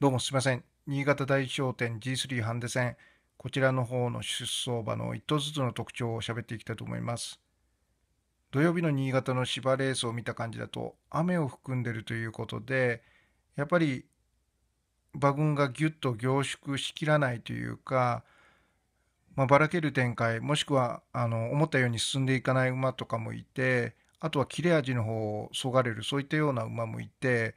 どうもすいません。新潟代表店 G3 ハンデ戦、こちらの方の出走馬の1頭ずつの特徴を喋っていきたいと思います。土曜日の新潟の芝レースを見た感じだと、雨を含んでるということで、やっぱり馬群がぎゅっと凝縮しきらないというか、まあ、ばらける展開、もしくはあの思ったように進んでいかない馬とかもいて、あとは切れ味の方をそがれる、そういったような馬もいて、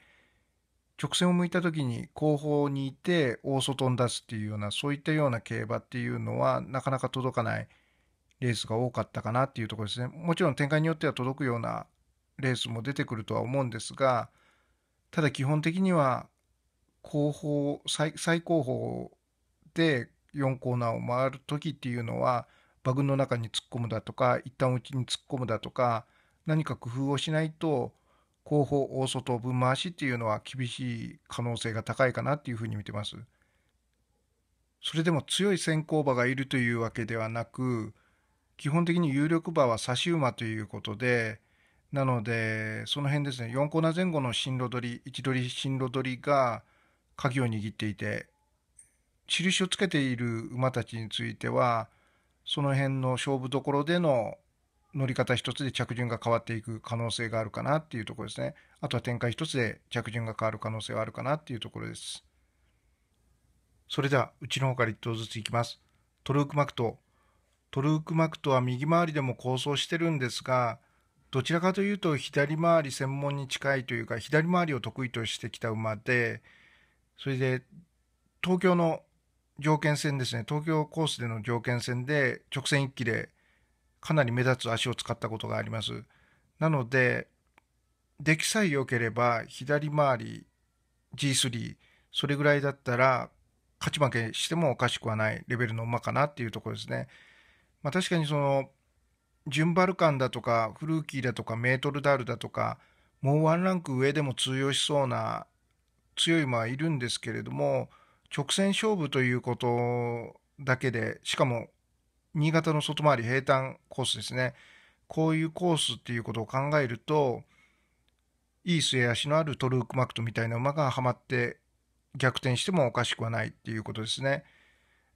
直線を向いた時に後方にいて大外に出すっていうようなそういったような競馬っていうのはなかなか届かないレースが多かったかなっていうところですね。もちろん展開によっては届くようなレースも出てくるとは思うんですがただ基本的には後方最後方で4コーナーを回る時っていうのはバグの中に突っ込むだとか一旦内に突っ込むだとか何か工夫をしないと後方大外分回しっていうのは厳しい可能性が高いかなっていうふうに見てます。それでも強い先行馬がいるというわけではなく基本的に有力馬は差し馬ということでなのでその辺ですね4コーナー前後の進路取り位置取り進路取りが鍵を握っていて印をつけている馬たちについてはその辺の勝負どころでの乗り方一つで着順が変わっていく可能性があるかなっていうところですね。あとは展開一つで着順が変わる可能性はあるかなっていうところです。それでは、うちの方から1頭ずついきます。トルークマクト。トルークマクトは右回りでも構想してるんですが、どちらかというと左回り専門に近いというか、左回りを得意としてきた馬で、それで、東京の条件戦ですね、東京コースでの条件戦で直線1期でかなり目立つ足を使ったことがあります。なので、出来さえ良ければ左回り G3 それぐらいだったら勝ち負けしてもおかしくはないレベルの馬かなっていうところですね。まあ、確かにその順バルカンだとかフルーキーだとかメートルダールだとかもうワンランク上でも通用しそうな強い馬はいるんですけれども直線勝負ということだけでしかも新潟の外回り平坦コースですね。こういうコースっていうことを考えると、いい末脚のあるトルークマクトみたいな馬がはまって逆転してもおかしくはないっていうことですね。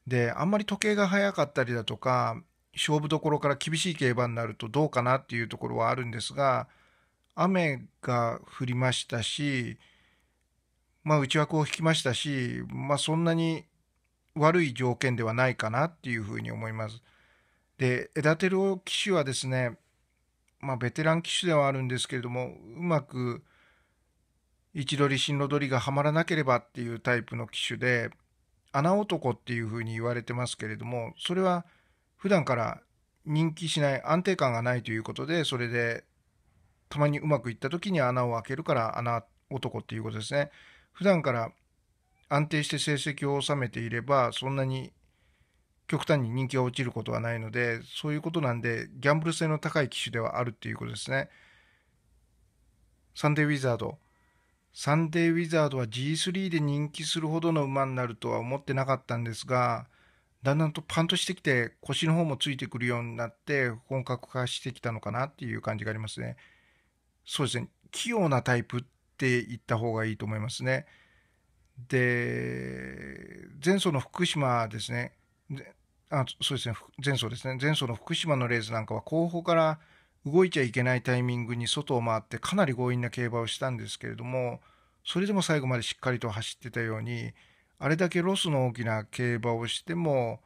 で、あんまり時計が速かったりだとか、勝負どころから厳しい競馬になるとどうかなっていうところはあるんですが、雨が降りましたし、まあ、内枠を引きましたし、まあ、そんなに悪い条件ではないかなっていうふうに思います。で、エダテロ騎手はですね、まあ、ベテラン騎手ではあるんですけれども、うまく位置取り、進路取りがはまらなければっていうタイプの騎手で、穴男っていうふうに言われてますけれども、それは普段から人気しない安定感がないということで、それでたまにうまくいった時に穴を開けるから穴男っていうことですね。普段から安定して成績を収めていればそんなに極端に人気が落ちることはないのでそういうことなんでギャンブル性の高い機種ではあるっていうことですねサンデーウィザードサンデーウィザードは G3 で人気するほどの馬になるとは思ってなかったんですがだんだんとパンとしてきて腰の方もついてくるようになって本格化してきたのかなっていう感じがありますねそうですね器用なタイプって言った方がいいと思いますね。で、前走の福島ですね。あそうですね、前走ですね。前走の福島のレースなんかは後方から動いちゃいけないタイミングに外を回ってかなり強引な競馬をしたんですけれども、それでも最後までしっかりと走ってたように、あれだけロスの大きな競馬をしても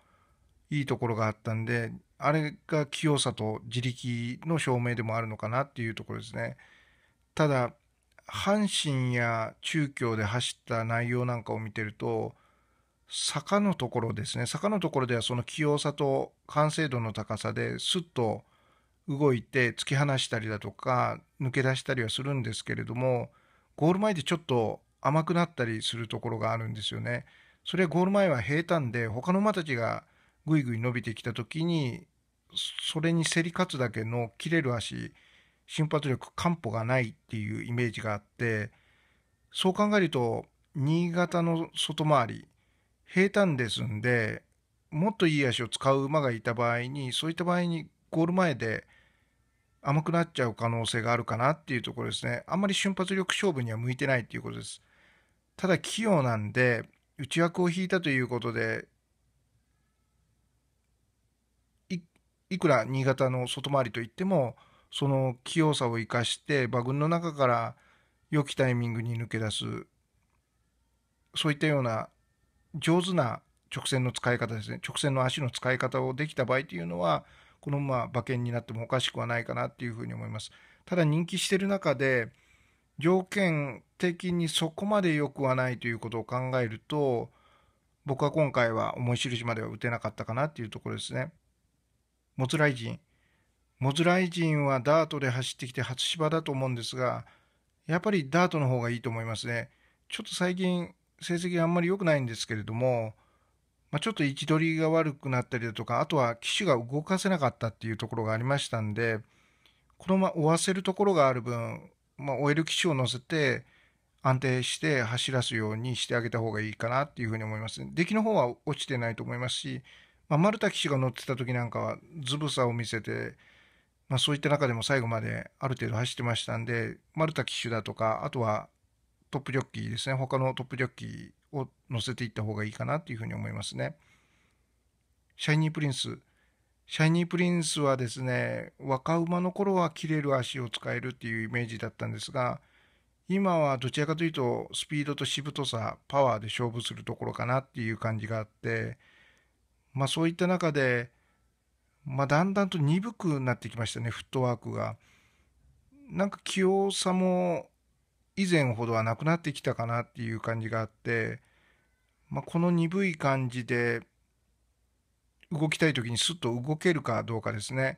いいところがあったんで、あれが器用さと自力の証明でもあるのかなっていうところですね。ただ、阪神や中京で走った内容なんかを見てると、坂のところですね、坂のところではその器用さと完成度の高さですっと動いて突き放したりだとか、抜け出したりはするんですけれども、ゴール前でちょっと甘くなったりするところがあるんですよね。それはゴール前は平坦で、他の馬たちがぐいぐい伸びてきた時に、それに競り勝つだけの切れる足、瞬発力、漢方がないっていうイメージがあって、そう考えると、新潟の外回り、平坦ですんで、もっといい足を使う馬がいた場合に、そういった場合にゴール前で甘くなっちゃう可能性があるかなっていうところですね。あんまり瞬発力勝負には向いてないっていうことです。ただ器用なんで、内枠を引いたということで、いくら新潟の外回りといっても、その器用さを生かして馬群の中から良きタイミングに抜け出すそういったような上手な直線の使い方ですね直線の足の使い方をできた場合というのはこのまま馬券になってもおかしくはないかなっていうふうに思いますただ人気してる中で条件的にそこまで良くはないということを考えると僕は今回は思い印までは打てなかったかなっていうところですね。ライジンモズライ人はダートで走ってきて初芝だと思うんですが、やっぱりダートの方がいいと思いますね。ちょっと最近成績があんまり良くないんですけれども、まあ、ちょっと位置取りが悪くなったりだとか、あとは騎手が動かせなかったっていうところがありましたんで、このまま追わせるところがある分、まあ、追える騎手を乗せて、安定して走らすようにしてあげた方がいいかなっていうふうに思います。出来の方は落ちてないと思いますし、まあ、丸太騎手が乗ってた時なんかはずぶさを見せて、まあ、そういった中でも最後まである程度走ってましたんで、マルタ騎手だとか、あとはトップジョッキーですね、他のトップジョッキーを乗せていった方がいいかなというふうに思いますね。シャイニープリンス。シャイニープリンスはですね、若馬の頃は切れる足を使えるっていうイメージだったんですが、今はどちらかというと、スピードとしぶとさ、パワーで勝負するところかなっていう感じがあって、まあそういった中で、まあ、だんだんと鈍くなってきましたねフットワークが。なんか器用さも以前ほどはなくなってきたかなっていう感じがあって、まあ、この鈍い感じで動きたい時にスッと動けるかどうかですね。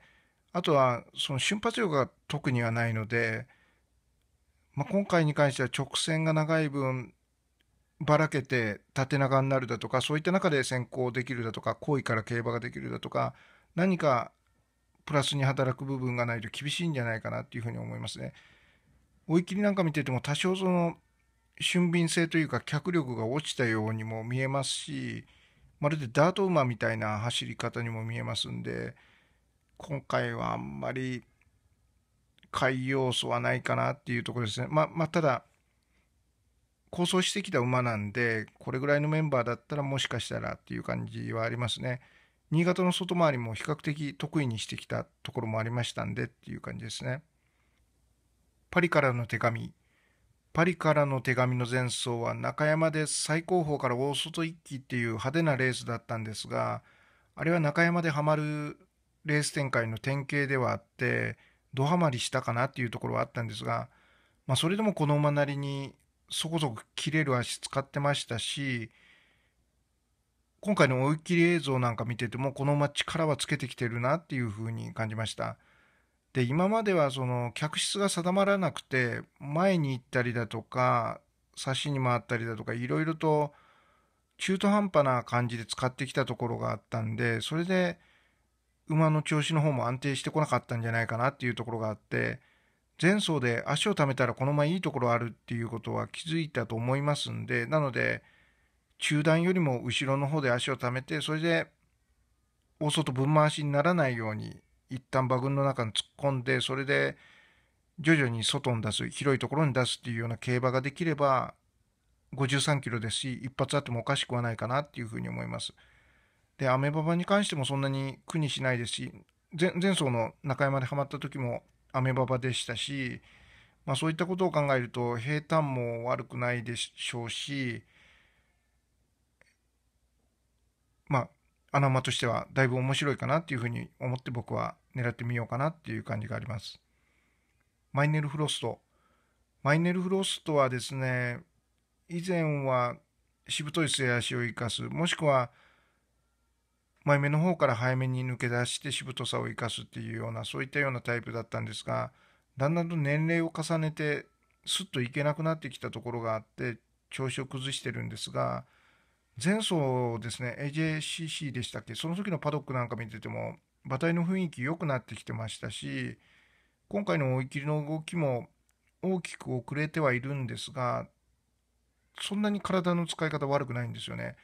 あとはその瞬発力が特にはないので、まあ、今回に関しては直線が長い分ばらけて縦長になるだとかそういった中で先行できるだとか好位から競馬ができるだとか何かプラスに働く部分がないと厳しいんじゃないかなっていうふうに思いますね。追い切りなんか見てても多少その俊敏性というか脚力が落ちたようにも見えますしまるでダート馬みたいな走り方にも見えますんで今回はあんまり買い要素はないかなっていうところですね。ままあ、ただ構想してきた馬なんでこれぐらいのメンバーだったらもしかしたらっていう感じはありますね。新潟の外回りも比較的得意にしてきたところもありましたんでっていう感じですね。パリからの手紙。パリからの手紙の前走は中山で最高峰から大外一騎っていう派手なレースだったんですが、あれは中山でハマるレース展開の典型ではあって、ドハマりしたかなっていうところはあったんですが、まあ、それでもこの馬なりにそこそこ切れる足使ってましたし、今回の追い切り映像なんか見ててもこの馬力はつけてきてるなっていうふうに感じましたで今まではその客室が定まらなくて前に行ったりだとか差しに回ったりだとかいろいろと中途半端な感じで使ってきたところがあったんでそれで馬の調子の方も安定してこなかったんじゃないかなっていうところがあって前走で足をためたらこの馬いいところあるっていうことは気づいたと思いますんでなので中段よりも後ろの方で足をためてそれで大外分回しにならないように一旦馬群の中に突っ込んでそれで徐々に外に出す広いところに出すっていうような競馬ができれば53キロですし一発あってもおかしくはないかなっていうふうに思います。でアメババに関してもそんなに苦にしないですし前走の中山でハマった時もアメババでしたし、まあ、そういったことを考えると平坦も悪くないでしょうし穴馬としてはだいぶ面白いかなっていうふうに思って僕は狙ってみようかなっていう感じがあります。マイネルフロスト。マイネルフロストはですね、以前はしぶとい末足を生かす、もしくは前目の方から早めに抜け出してしぶとさを生かすっていうような、そういったようなタイプだったんですが、だんだんと年齢を重ねて、すっといけなくなってきたところがあって、調子を崩してるんですが、前走ですね、AJCC でしたっけ、その時のパドックなんか見てても、馬体の雰囲気良くなってきてましたし、今回の追い切りの動きも大きく遅れてはいるんですが、そんなに体の使い方悪くないんですよね。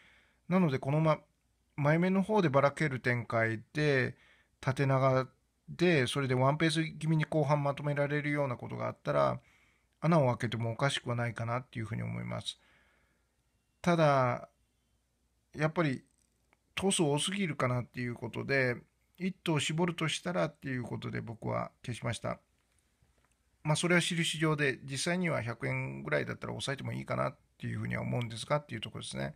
なので、このま、前面の方でばらける展開で、縦長で、それでワンペース気味に後半まとめられるようなことがあったら、穴を開けてもおかしくはないかなっていうふうに思います。ただ、やっぱり頭数多すぎるかなっていうことで1頭絞るとしたらっていうことで僕は消しましたまあそれは印上で実際には100円ぐらいだったら抑えてもいいかなっていうふうには思うんですがっていうとこですね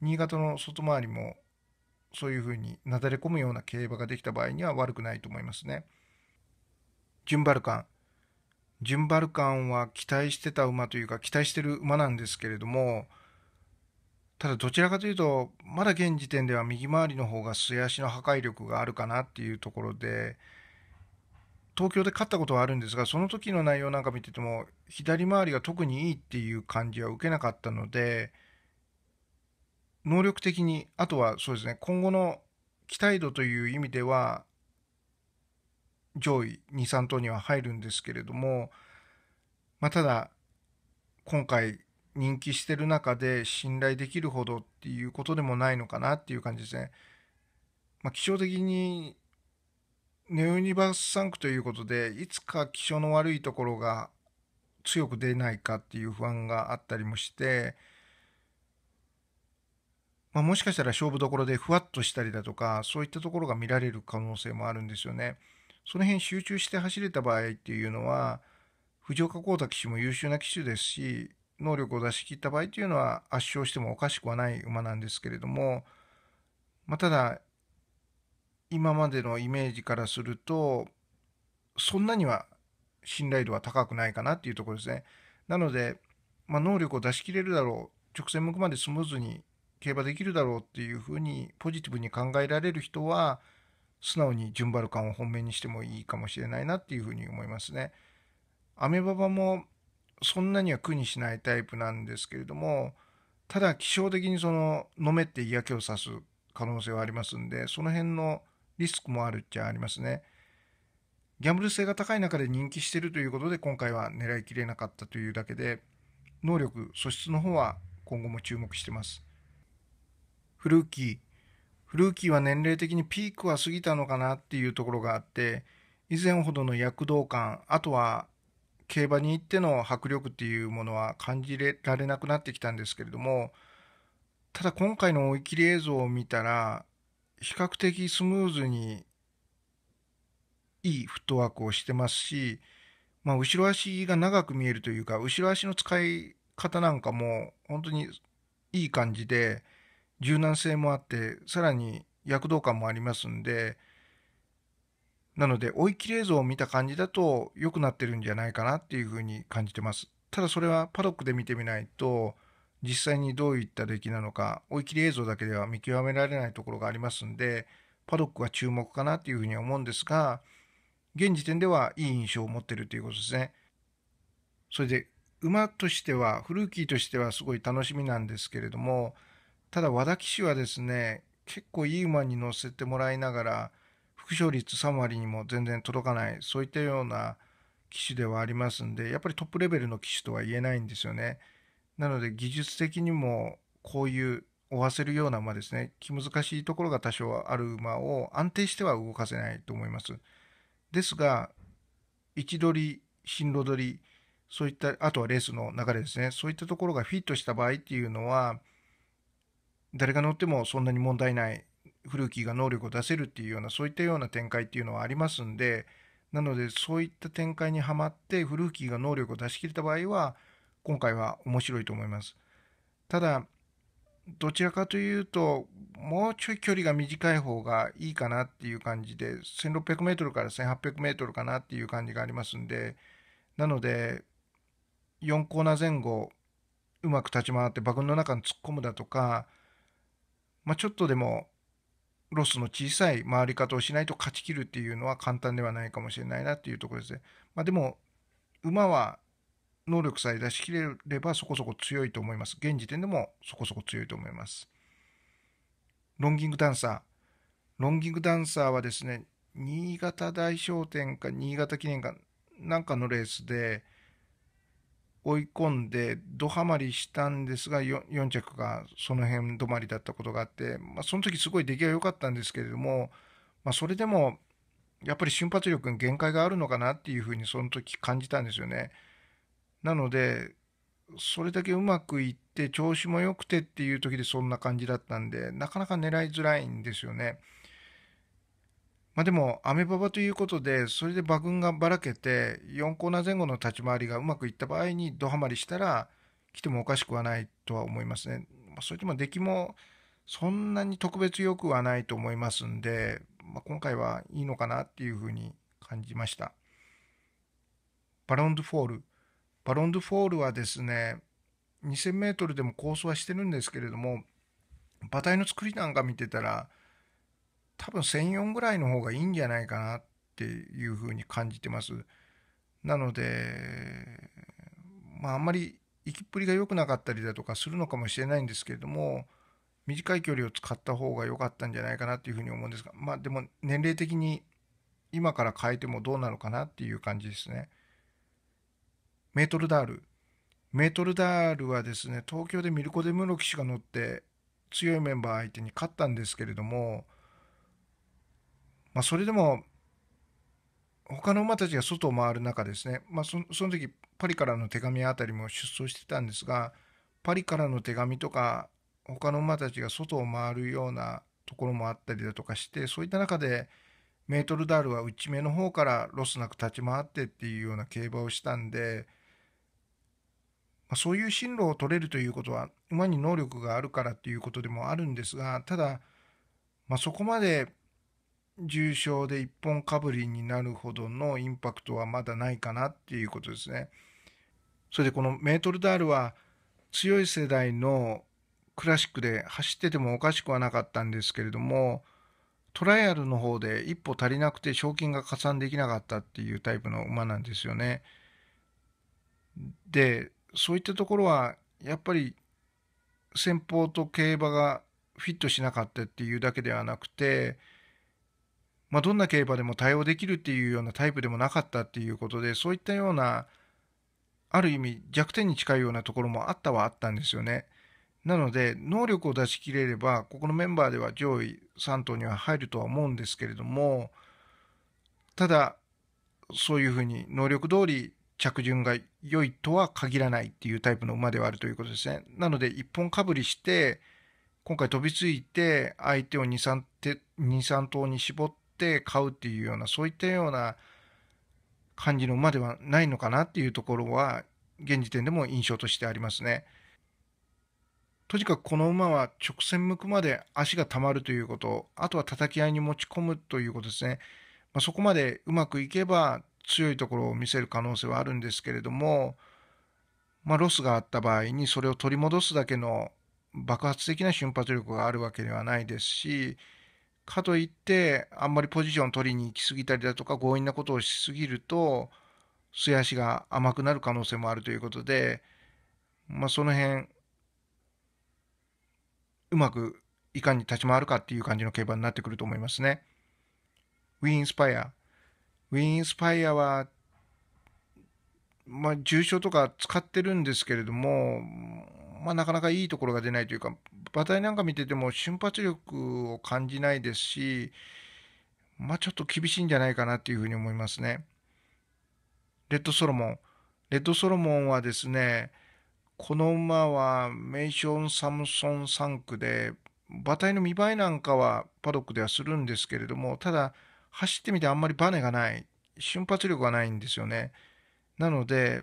新潟の外回りもそういうふうになだれ込むような競馬ができた場合には悪くないと思いますねジンバルカンンバルカンは期待してた馬というか期待してる馬なんですけれどもただどちらかというとまだ現時点では右回りの方が末足の破壊力があるかなっていうところで東京で勝ったことはあるんですがその時の内容なんか見てても左回りが特にいいっていう感じは受けなかったので能力的にあとはそうですね今後の期待度という意味では上位23頭には入るんですけれども、まあ、ただ今回人気してる中で信頼できるほどっていうことでもないのかなっていう感じですね。まあ、気象的にネオユニバース産区ということでいつか気象の悪いところが強く出ないかっていう不安があったりもして、まあ、もしかしたら勝負どころでふわっとしたりだとかそういったところが見られる可能性もあるんですよね。その辺集中して走れた場合っていうのは藤岡光太騎手も優秀な騎手ですし能力を出し切った場合というのは圧勝してもおかしくはない馬なんですけれども、まあ、ただ今までのイメージからするとそんなには信頼度は高くないかなっていうところですね。なので、まあ、能力を出し切れるだろう直線向くまでスムーズに競馬できるだろうっていうふうにポジティブに考えられる人は素直に順張る感を本命にしてもいいかもしれないなっていうふうに思いますね。アメババもそんなには苦にしないタイプなんですけれどもただ気象的にその飲めって嫌気をさす可能性はありますんでその辺のリスクもあるっちゃありますね。ギャンブル性が高い中で人気してるということで今回は狙いきれなかったというだけで能力素質の方は今後も注目してます。フルーキーフルーキーは年齢的にピークは過ぎたのかなっていうところがあって以前ほどの躍動感あとは競馬に行っての迫力っていうものは感じられなくなってきたんですけれどもただ今回の追い切り映像を見たら比較的スムーズにいいフットワークをしてますし、まあ、後ろ足が長く見えるというか後ろ足の使い方なんかも本当にいい感じで柔軟性もあってさらに躍動感もありますんで。なので、追い切映像を見た感じだと良くなってるんじゃないかなっていうふうに感じてます。ただそれはパドックで見てみないと、実際にどういった出来なのか、追い切り映像だけでは見極められないところがありますんで、パドックは注目かなというふうに思うんですが、現時点ではいい印象を持ってるということですね。それで、馬としては、フルーキーとしてはすごい楽しみなんですけれども、ただ和田騎手はですね、結構いい馬に乗せてもらいながら、副勝率3割にも全然届かない、そういったような機種ではありますんで、やっぱりトップレベルの機種とは言えないんですよね。なので技術的にもこういう追わせるような馬ですね、気難しいところが多少ある馬を安定しては動かせないと思います。ですが、位置取り、進路取り、そういった、あとはレースの流れですね、そういったところがフィットした場合っていうのは、誰が乗ってもそんなに問題ない、古木が能力を出せるっていうようなそういったような展開っていうのはありますんでなのでそういった展開にはまって古木が能力を出し切れた場合は今回は面白いと思います。ただどちらかというともうちょい距離が短い方がいいかなっていう感じで 1600m から 1800m かなっていう感じがありますんでなので4コーナー前後うまく立ち回って馬群の中に突っ込むだとか、まあ、ちょっとでもロスの小さい回り方をしないと勝ちきるっていうのは簡単ではないかもしれないなっていうところですね。まあ、でも馬は能力さえ出し切れればそこそこ強いと思います。現時点でもそこそこ強いと思います。ロンギングダンサー。ロンギングダンサーはですね、新潟大商店か新潟記念かなんかのレースで、追い込んでどハマりしたんですが 4, 4着がその辺止まりだったことがあって、まあ、その時すごい出来が良かったんですけれども、まあ、それでもやっぱり瞬発力に限界があるのかなっていうふうにその時感じたんですよね。なのでそれだけうまくいって調子も良くてっていう時でそんな感じだったんでなかなか狙いづらいんですよね。まあ、でも、アメババということで、それで馬群がばらけて、4コーナー前後の立ち回りがうまくいった場合に、どハマりしたら、来てもおかしくはないとは思いますね。まあ、それでも出来も、そんなに特別良くはないと思いますんで、まあ、今回はいいのかなっていうふうに感じました。バロンドフォール。バロンドフォールはですね、2000メートルでも構想はしてるんですけれども、馬体の作りなんか見てたら、多分1004ぐらいの方がいいんじゃないかなっていうふうに感じてます。なので、まああんまり行きっぷりが良くなかったりだとかするのかもしれないんですけれども、短い距離を使った方が良かったんじゃないかなっていうふうに思うんですが、まあでも年齢的に今から変えてもどうなのかなっていう感じですね。メートルダール。メートルダールはですね、東京でミルコ・デムロ騎手が乗って強いメンバー相手に勝ったんですけれども、まあ、それでも他の馬たちが外を回る中ですね、まあそ、その時パリからの手紙あたりも出走してたんですがパリからの手紙とか他の馬たちが外を回るようなところもあったりだとかしてそういった中でメートルダールは内目の方からロスなく立ち回ってっていうような競馬をしたんで、まあ、そういう進路を取れるということは馬に能力があるからっていうことでもあるんですがただ、まあ、そこまで重症で一本かぶりになるほどのインパクトはまだないかなっていうことですね。それでこのメートルダールは強い世代のクラシックで走っててもおかしくはなかったんですけれどもトライアルの方で一歩足りなくて賞金が加算できなかったっていうタイプの馬なんですよね。でそういったところはやっぱり先方と競馬がフィットしなかったっていうだけではなくてまあ、どんな競馬でも対応できるっていうようなタイプでもなかったっていうことでそういったようなある意味弱点に近いようなところもあったはあったんですよね。なので能力を出し切れればここのメンバーでは上位3頭には入るとは思うんですけれどもただそういうふうに能力通り着順が良いとは限らないっていうタイプの馬ではあるということですね。なので1本かぶりして今回飛びついて相手を 2, 3, 2 3頭に絞っって買うっていうようなそういったような感じの馬ではないのかなっていうところは現時点でも印象としてありますね。とにかくこの馬は直線向くまで足がたまるということ、あとは叩き合いに持ち込むということですね。まあ、そこまでうまくいけば強いところを見せる可能性はあるんですけれども、まあ、ロスがあった場合にそれを取り戻すだけの爆発的な瞬発力があるわけではないですし、かといってあんまりポジション取りに行き過ぎたりだとか強引なことをしすぎると素足が甘くなる可能性もあるということで、まあ、その辺うまくいかに立ち回るかっていう感じの競馬になってくると思いますね。ウィンスパイア。ウィンスパイアは、まあ、重症とか使ってるんですけれども、まあ、なかなかいいところが出ないというか、馬体なんか見てても瞬発力を感じないですし、まあ、ちょっと厳しいんじゃないかなというふうに思いますね。レッドソロモン。レッドソロモンはですね、この馬はメイション・サムソン3区で、馬体の見栄えなんかはパドックではするんですけれども、ただ、走ってみてあんまりバネがない、瞬発力がないんですよね。なので、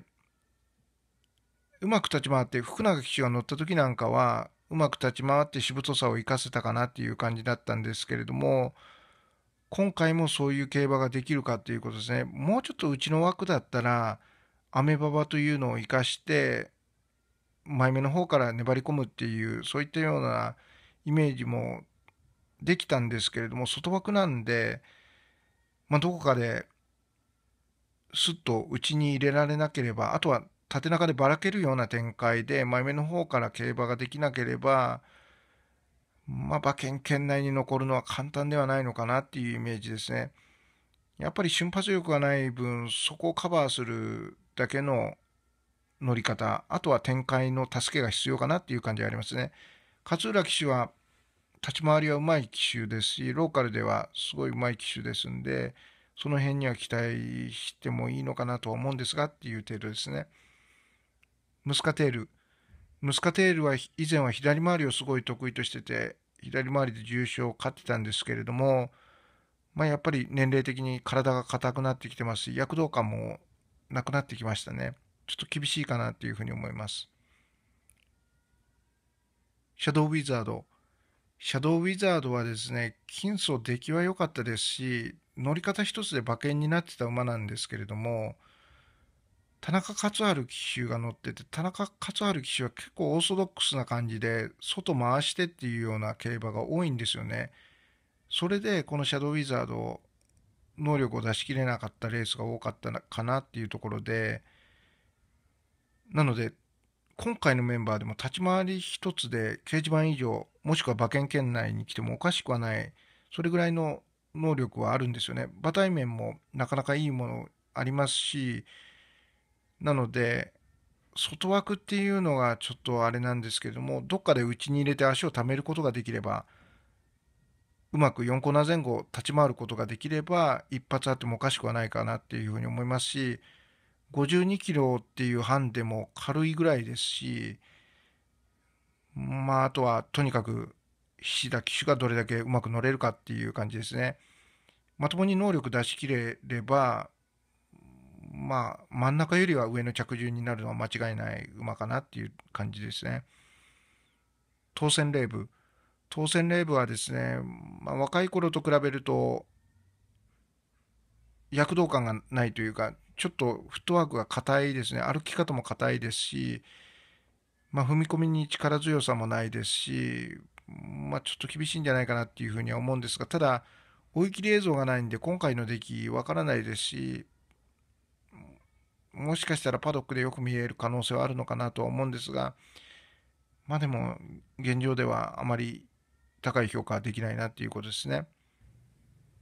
うまく立ち回って福永騎手が乗った時なんかはうまく立ち回ってしぶとさを生かせたかなっていう感じだったんですけれども今回もそういう競馬ができるかっていうことですねもうちょっとうちの枠だったらアメババというのを生かして前目の方から粘り込むっていうそういったようなイメージもできたんですけれども外枠なんで、まあ、どこかですっとうちに入れられなければあとは縦中でばらけるような展開で前目の方から競馬ができなければ、まあ、馬券圏内に残るのは簡単ではないのかなっていうイメージですね。やっぱり瞬発力がない分、そこをカバーするだけの乗り方、あとは展開の助けが必要かなっていう感じがありますね。勝浦騎手は立ち回りはうまい騎手ですし、ローカルではすごいうまい騎手ですんで、その辺には期待してもいいのかなとは思うんですがっていう程度ですね。ムスカテール。ムスカテールは以前は左回りをすごい得意としてて、左回りで重傷を勝ってたんですけれども、まあ、やっぱり年齢的に体が硬くなってきてますし、躍動感もなくなってきましたね。ちょっと厳しいかなっていうふうに思います。シャドウウィザード。シャドウウィザードはですね、金層出来は良かったですし、乗り方一つで馬券になってた馬なんですけれども、田中勝春騎手が乗ってて、田中勝春騎手は結構オーソドックスな感じで、外回してっていうような競馬が多いんですよね。それで、このシャドウウィザード、能力を出し切れなかったレースが多かったかなっていうところで、なので、今回のメンバーでも立ち回り一つで掲示板以上、もしくは馬券圏内に来てもおかしくはない、それぐらいの能力はあるんですよね。馬体面もなかなかいいものありますし、なので外枠っていうのがちょっとあれなんですけどもどっかで内に入れて足をためることができればうまく4コーナー前後立ち回ることができれば一発あってもおかしくはないかなっていうふうに思いますし52キロっていうハでも軽いぐらいですしまああとはとにかく菱田騎手がどれだけうまく乗れるかっていう感じですね。まともに能力出し切れればまあ、真ん中よりは上の着順になるのは間違いない馬かなっていう感じですね。当選レーブ。当選レーブはですね、まあ、若い頃と比べると、躍動感がないというか、ちょっとフットワークが硬いですね。歩き方も硬いですし、まあ、踏み込みに力強さもないですし、まあ、ちょっと厳しいんじゃないかなっていうふうには思うんですが、ただ、追い切り映像がないんで、今回の出来わからないですし、もしかしたらパドックでよく見える可能性はあるのかなとは思うんですが、まあでも現状ではあまり高い評価はできないなっていうことですね。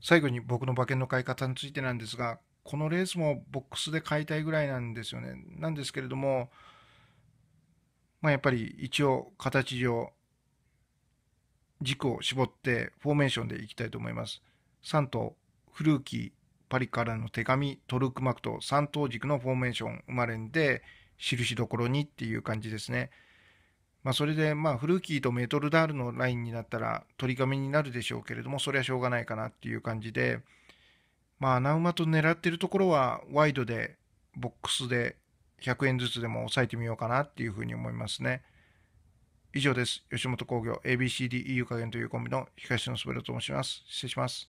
最後に僕の馬券の買い方についてなんですが、このレースもボックスで買いたいぐらいなんですよね。なんですけれども、まあ、やっぱり一応形上、軸を絞ってフォーメーションでいきたいと思います。3頭、フルーキー、パリからの手紙、トルクマクト、三等軸のフォーメーション生まれんで、印どころにっていう感じですね。まあ、それで、まあ、フルーキーとメトルダールのラインになったら、取り紙になるでしょうけれども、それはしょうがないかなっていう感じで、まあ、穴馬と狙ってるところは、ワイドで、ボックスで100円ずつでも抑えてみようかなっていうふうに思いますね。以上です。吉本興業 ABCDEU 加減というコンビの東野すべると申します。失礼します。